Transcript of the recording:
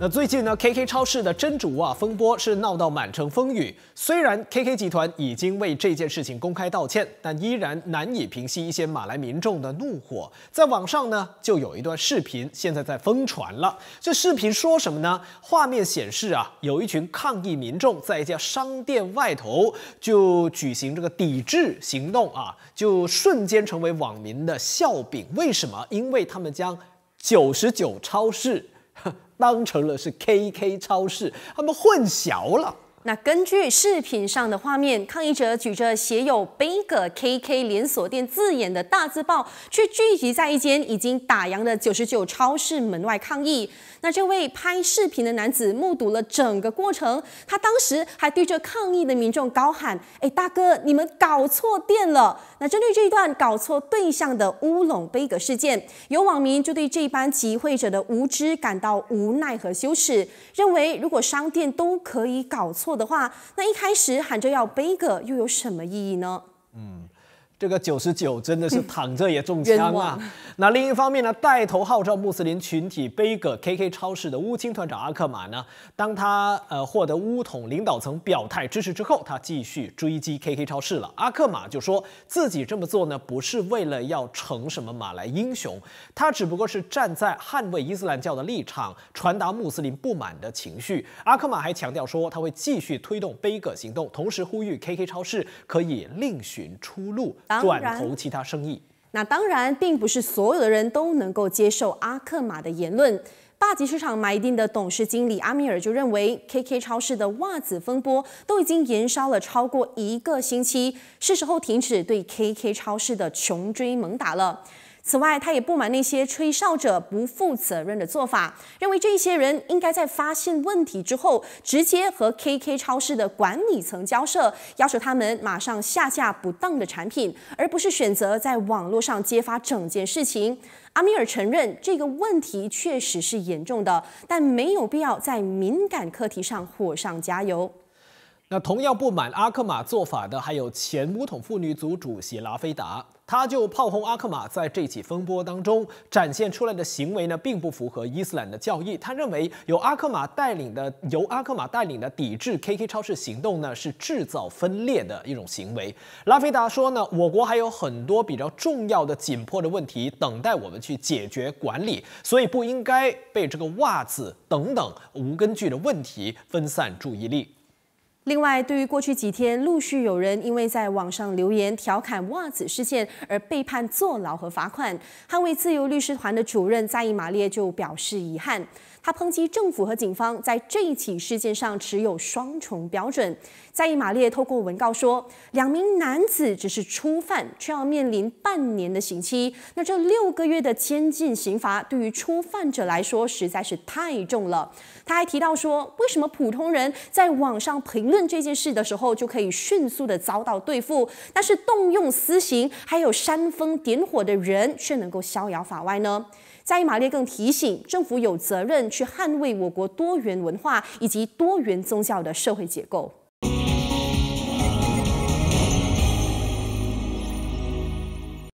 那最近呢？KK 超市的真主啊风波是闹到满城风雨。虽然 KK 集团已经为这件事情公开道歉，但依然难以平息一些马来民众的怒火。在网上呢，就有一段视频现在在疯传了。这视频说什么呢？画面显示啊，有一群抗议民众在一家商店外头就举行这个抵制行动啊，就瞬间成为网民的笑柄。为什么？因为他们将九十九超市。当成了是 KK 超市，他们混淆了。那根据视频上的画面，抗议者举着写有“贝 a KK 连锁店”字眼的大字报，去聚集在一间已经打烊的九十九超市门外抗议。那这位拍视频的男子目睹了整个过程，他当时还对着抗议的民众高喊：“哎，大哥，你们搞错店了！”那针对这一段搞错对象的乌龙贝格事件，有网民就对这班集会者的无知感到无奈和羞耻，认为如果商店都可以搞错。的话，那一开始喊着要背个，又有什么意义呢？嗯。这个九十九真的是躺着也中枪啊！那另一方面呢，带头号召穆斯林群体背个 KK 超市的乌青团长阿克马呢，当他呃获得乌统领导层表态支持之后，他继续追击 KK 超市了。阿克马就说自己这么做呢，不是为了要成什么马来英雄，他只不过是站在捍卫伊斯兰教的立场，传达穆斯林不满的情绪。阿克马还强调说，他会继续推动背戈行动，同时呼吁 KK 超市可以另寻出路。转投其他生意。那当然，并不是所有的人都能够接受阿克玛的言论。霸级市场买定的董事经理阿米尔就认为，KK 超市的袜子风波都已经延烧了超过一个星期，是时候停止对 KK 超市的穷追猛打了。此外，他也不满那些吹哨者不负责任的做法，认为这些人应该在发现问题之后直接和 K K 超市的管理层交涉，要求他们马上下架不当的产品，而不是选择在网络上揭发整件事情。阿米尔承认这个问题确实是严重的，但没有必要在敏感课题上火上加油。那同样不满阿克玛做法的还有前乌统妇女组主席拉菲达，他就炮轰阿克玛在这起风波当中展现出来的行为呢，并不符合伊斯兰的教义。他认为由阿克玛带领的由阿克玛带领的抵制 KK 超市行动呢，是制造分裂的一种行为。拉菲达说呢，我国还有很多比较重要的紧迫的问题等待我们去解决管理，所以不应该被这个袜子等等无根据的问题分散注意力。另外，对于过去几天陆续有人因为在网上留言调侃袜子事件而被判坐牢和罚款，捍卫自由律师团的主任在伊马列就表示遗憾。他抨击政府和警方在这一起事件上持有双重标准。在伊马列透过文告说，两名男子只是初犯，却要面临半年的刑期。那这六个月的监禁刑罚对于初犯者来说实在是太重了。他还提到说，为什么普通人在网上评？论这件事的时候，就可以迅速的遭到对付；但是动用私刑还有煽风点火的人，却能够逍遥法外呢。加马列更提醒，政府有责任去捍卫我国多元文化以及多元宗教的社会结构。